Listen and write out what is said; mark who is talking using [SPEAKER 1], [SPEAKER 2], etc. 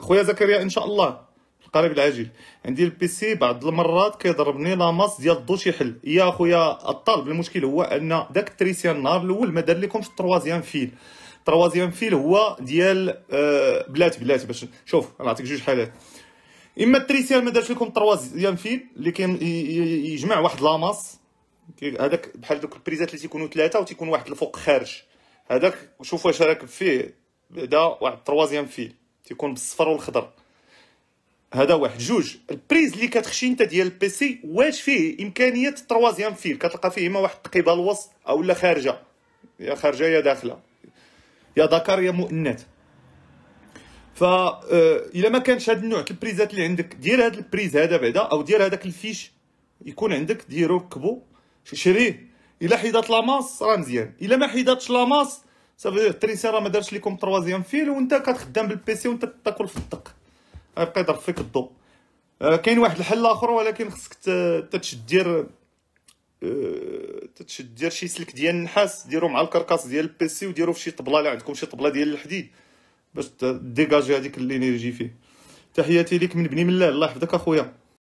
[SPEAKER 1] خويا زكريا ان شاء الله القريب العاجل عندي البيسي بعض المرات كيضربني ماس ديال شي يحل يا خويا الطالب المشكل هو ان داك التريسيان النهار الاول ما دار لكمش التروازيام فيل التروازيام فيل هو ديال آه بلات بلات باش شوف نعطيك جوج حالات اما التريسيان ما دارش لكم التروازيام فيل اللي كان يجمع واحد ماس هذاك بحال دوك البريزات اللي تيكونوا ثلاثه وتيكون واحد الفوق خارج هذاك شوف واش راكب فيه بعدا واحد التروازيام فيل تيكون بالصفر والخضر هذا واحد جوج البريز اللي كتخشي انت ديال البيسي واش فيه امكانيه تروازيام فيل كتلقى فيه اما واحد التقيبه الوسط او لا خارجه يا خارجه يا داخله يا ذكر يا مؤنث ف آه، الا ما كانش هذا النوع البريزات اللي عندك دير هذا البريز هذا بعدا او دير هذاك الفيش يكون عندك ديرو ركبو شريه الا حيدات لاماس راه مزيان الا ما حيداتش لاماس صافي التريسي راه ما دارش ليكم تروازيام فيل وانت كتخدم بالبيسي وانت تاكل في الدق غيبقى يضرب فيك الضو كاين واحد الحل اخر ولكن خصك تتشد دير تتشد دير شي سلك ديال النحاس ديرو مع الكركاس ديال البيسي وديرو في شي طبله الا عندكم شي طبله ديال الحديد باش ديجاجي هذيك الانرجي فيه تحياتي ليك من بني ملال الله يحفظك اخويا